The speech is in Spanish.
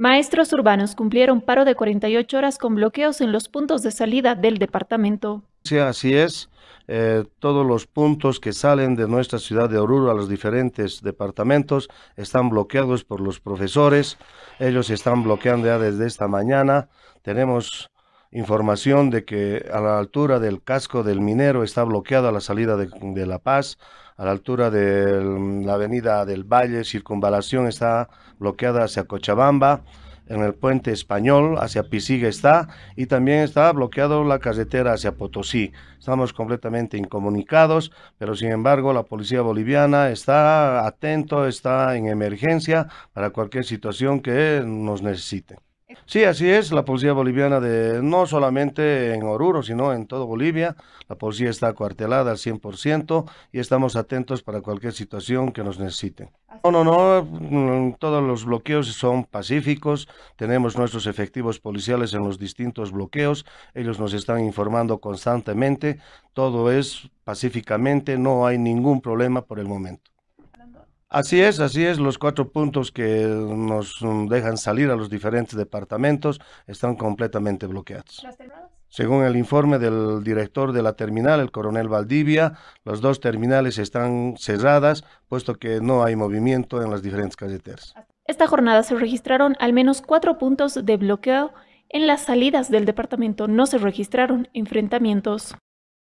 Maestros urbanos cumplieron paro de 48 horas con bloqueos en los puntos de salida del departamento. Sí, así es. Eh, todos los puntos que salen de nuestra ciudad de Oruro a los diferentes departamentos están bloqueados por los profesores. Ellos están bloqueando ya desde esta mañana. Tenemos información de que a la altura del casco del minero está bloqueada la salida de, La Paz, a la altura de la avenida del Valle, circunvalación está bloqueada hacia Cochabamba, en el puente español hacia Pisiga está y también está bloqueado la carretera hacia Potosí. Estamos completamente incomunicados, pero sin embargo la policía boliviana está atento, está en emergencia para cualquier situación que nos necesiten. Sí, así es, la policía boliviana de no solamente en Oruro, sino en todo Bolivia, la policía está acuartelada al 100% y estamos atentos para cualquier situación que nos necesiten. No, no, no, mm, todos los bloqueos son pacíficos, tenemos nuestros efectivos policiales en los distintos bloqueos, ellos nos están informando constantemente, todo es pacíficamente, no hay ningún problema por el momento. Así es, así es. Los cuatro puntos que nos mm, dejan salir a los diferentes departamentos están completamente bloqueados. Según el informe del director de la terminal, el coronel Valdivia, los dos terminales están cerradas, puesto que no hay movimiento en las diferentes carreteras. Esta jornada se registraron al menos cuatro puntos de bloqueo. En las salidas del departamento no se registraron enfrentamientos.